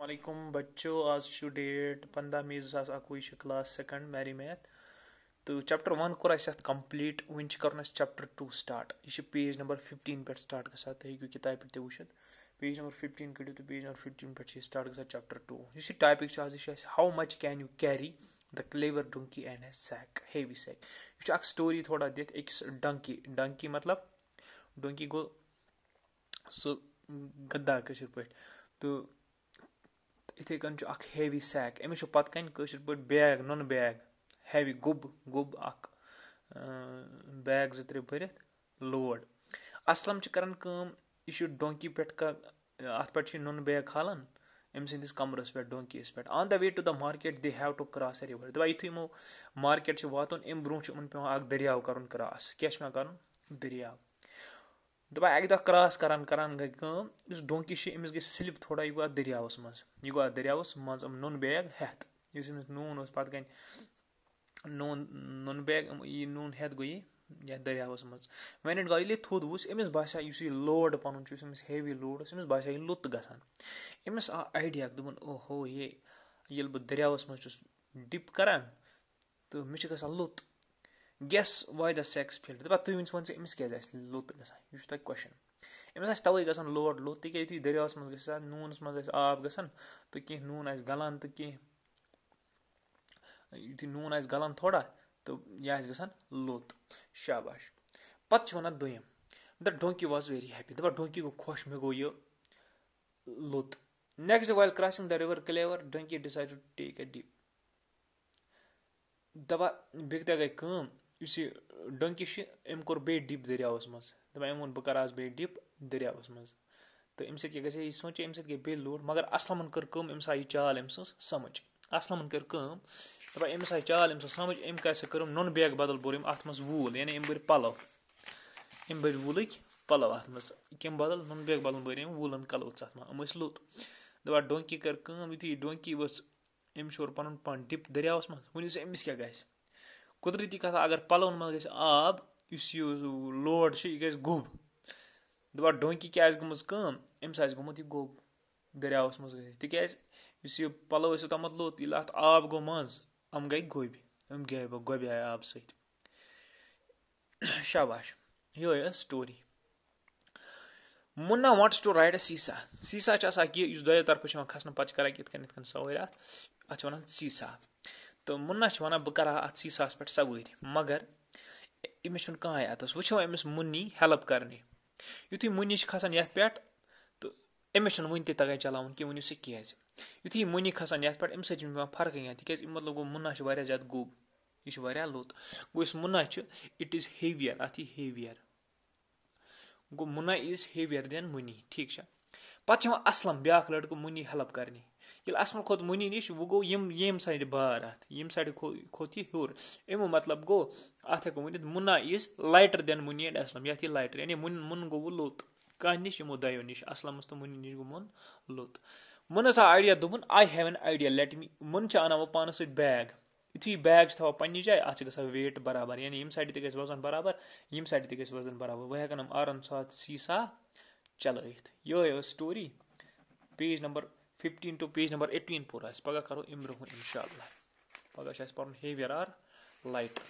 वालेकुम बच्चों आज चू डेट पंद मे मई जुवी क्लास सेकंड मेरी मैथ तो चैप्टर वन कोर अत कम्प्लीट वो कर चैप्टर टू स्टार्ट यह पेज नंबर फिफ्टीन पे स्टार्ट गुक किताब पे पेज नंबर फिफ्टी कड़ी तो पेज नंबर फिफ्टीन पे स्टार्ट चप्टर टू इस topic how much can you carry the clever donkey and a sack heavy sack यह स्टोरी थोड़ा दिख अकिस डंकी डंकी मतलब डंकी गो सह गद्दा पे तो یِتھَے کٔنۍ چھُ اَکھ ہیوی سیک أمِس چھُ پَتہٕ کَنہِ کٲشِر پٲٹھۍ بیگ نُنہٕ بیگ ہیوی گوٚب گوٚب اَکھ بیگ زٕ ترٛےٚ بٔرِتھ لوڈ اَسلَم چھِ کَران کٲم یہِ چھُ ڈونٛکی پٮ۪ٹھ کہ اَتھ پٮ۪ٹھ چھِ نُنہٕ بیگ کھالان أمۍ سٕنٛدِس کَمرَس پٮ۪ٹھ ڈونٛکیَس پٮ۪ٹھ on the way to the market they have to cross a river دَپان یُتھُے یِمو مارکیٹ چھِ واتُن اَمہِ برٛونٛہہ چھُ یِمَن پٮ۪وان اَکھ دٔریاو کَرُن کرٛاس کیٛاہ چھِ پٮ۪وان کَرُن دٔریاو دَپان اَکہِ دۄہ کرٛاس کَران کَران گٔے کٲم یُس ڈونٛکی چھِ أمِس گٔے سِلِپ تھوڑا یہِ گوٚو اَتھ دٔریاوَس منٛز یہِ گوٚو اَتھ دٔریاوَس منٛز یِم نُن بیگ ہٮ۪تھ یُس أمِس نوٗن اوس پَتہٕ کَنۍ نوٗن نُن بیگ یہِ نوٗن ہٮ۪تھ گوٚو یہِ یَتھ دٔریاوَس منٛز وۄنۍ گوٚو ییٚلہِ یہِ تھوٚد وُچھ أمِس باسیٛو یُس یہِ لوڈ پَنُن چھُ یُس أمِس ہیوی لوڈ اوس أمِس باسیٛو یہِ لوٚت گژھان أمِس آو آیڈیا دوٚپُن او ہو ہے ییٚلہِ بہٕ دٔریاوَس منٛز چھُس ڈِپ کَران تہٕ مےٚ چھِ گژھان لوٚت گٮ۪س واے دَ سیٚکٕس فیٖلڈ دَپان تُہۍ ؤنۍ وَن ژٕ أمِس کیٛازِ آسہِ لوٚت گژھان یہِ چھُ تۄہہِ کوٚشچَن أمِس آسہِ تَوَے گژھان لوڈ لوٚت تِکیٛازِ یُتھُے دٔریاوَس منٛز گژھِ نوٗنَس منٛز آسہِ آب گژھان تہٕ کیٚنٛہہ نوٗن آسہِ گَلان تہٕ کیٚنٛہہ یُتھُے نوٗن آسہِ گَلان تھوڑا تہٕ یہِ آسہِ گژھان لوٚت شاباش پَتہٕ چھِ وَنان دوٚیِم the donkey was very happy دَپان ڈونکی گوٚو خۄش مےٚ گوٚو یہِ لوٚت next day while crossing the river clever donkey decided to take a dip دَپان بیٚکہِ دۄہ گٔے کٲم یُس یہِ ڈۄنٛکہِ چھِ أمۍ کوٚر بیٚیہِ ڈِپ دٔریاوَس منٛز دَپان أمۍ ووٚن بہٕ کَرٕ آز بیٚیہِ ڈِپ دٔریاوَس منٛز تہٕ اَمہِ سۭتۍ کیٛاہ گژھِ ہے یہِ سونٛچے اَمہِ سۭتۍ گٔے بیٚیہِ لوٗٹ مگر اَسلَمَن کٔر کٲم أمِس آیہِ یہِ چال أمۍ سٕنٛز سَمٕجھ اَسلَمَن کٔر کٲم دَپان أمِس آیہِ چال أمۍ سٕنٛز سَمٕجھ أمۍ کَرِ سۄ کٔرٕم نُنہٕ بیگ بَدَل بوٚر أمۍ اَتھ منٛز ووٗل یعنی أمۍ بٔرۍ پَلَو أمۍ بٔرۍ ووٗلٕکۍ پَلَو اَتھ منٛز کیٚمۍ بَدَل نُنہٕ بیگ بَدَل بٔرۍ أمۍ ووٗلَن کَلوتھٕس اَتھ منٛز یِم ٲسۍ لوٚت دَپان ڈۄنٛکی کٔر کٲم یُتھُے یہِ ڈۄنٛکی ؤژھ أمۍ شور پَنُن پان ڈِپ دٔریاوَس منٛز وۄنۍ سا أمِس کیٛاہ گژھِ قُدرٔتی کَتھا اگر پَلوَن منٛز گژھِ آب یُس یہِ لوڈ چھُ یہِ گژھِ گوٚب دَپان ڈوٚنٛکی کیٛاہ آسہِ گٔمٕژ کٲم أمِس آسہِ گوٚمُت یہِ گوٚب دٔریاوَس منٛز گٔژھِتھ تِکیٛازِ یُس یہِ پَلو ٲسۍ اوٚتامَتھ لوٚت ییٚلہِ اَتھ آب گوٚو منٛز یِم گٔے گوٚبۍ یِم گٔے گوٚبہِ آیہِ آبہٕ سۭتۍ شَباش یِہوٚے ٲس story Munna wants to ride a seesaw seesaw چھِ آسان کہِ یُس دۄیو طرفہٕ چھِ یِوان کھَسنہٕ پَتہٕ چھِ کَران کِتھ یِتھ کٔنۍ یِتھ کٔنۍ سَوٲرۍ اَتھ اَتھ چھِ وَنان سیٖسا تہٕ مُنا چھِ وَنان بہٕ کَرٕ ہا اَتھ سیٖساہَس پٮ۪ٹھ سَوٲرۍ مگر أمِس چھُنہٕ کٕہٕنۍ اَتَس وۄنۍ چھِ وۄنۍ أمِس مُنی ہٮ۪لٕپ کَرنہِ یُتھُے مُنی چھِ کھَسان یَتھ پٮ۪ٹھ تہٕ أمِس چھُنہٕ وٕنہِ تہِ تَگان چَلاوُن کینٛہہ ؤنِو سُہ کیٛازِ یُتھُے یہِ مُنی کھَسان یَتھ پٮ۪ٹھ اَمہِ سۭتۍ چھِ أمِس پٮ۪وان فرقٕے یا تِکیٛازِ اَمیُک مطلب گوٚو مُنا چھُ واریاہ زیادٕ گوٚب یہِ چھُ واریاہ لوٚت گوٚو یُس مُنا چھُ اِٹ اِز ہیوِیَر اَتھ یی ہیوِیَر گوٚو Munna is heavier than Munni ٹھیٖک چھا پَتہٕ چھِ یِوان اَسلَم بیٛاکھ لٔڑکہٕ مُنی ہٮ۪لٕپ کَرنہِ ییٚلہِ اَصٕل کھوٚت مٔنی نِش وٕ گوٚو یِم ییٚمہِ سایڈٕ بار اَتھ ییٚمہِ سایڈٕ کھوٚت یہِ ہیوٚر اَمیُک مطلب گوٚو اَتھ ہٮ۪کو ؤنِتھ Munna is lighter than Munni and Aslam یَتھ یہِ لایٹر یعنی مُن مُن گوٚو وٕ لوٚت کَتھ نِش یِمو دۄیو نِش اَسلَمَس تہٕ مُنی نِش گوٚو مۄن لوٚت مُنَس آو آیڈِیا دوٚپُن I have an idea let me مُن چھُ اَنان وٕ پانَس سۭتۍ بیگ یُتھُے یہِ بیگ چھِ تھاوان پنٛنہِ جایہِ اَتھ چھِ گژھان ویٹ برابر یعنی ییٚمہِ سایڈٕ تہِ گژھِ وَزَن برابر ییٚمہِ سایڈٕ تہِ گژھِ وَزَن برابر وۄنۍ ہٮ۪کَن یِم آرام سان سیٖسا چلٲیِتھ یِہوٚے ٲس story page number fifteen to page number eighteen پوٗرٕ آسہِ پگاہ کرو اِمرٕ ہُنٛد اِنشاء اللہ پگاہ چھُ اَسہِ پَرُن ہیوِیر آر لایٹر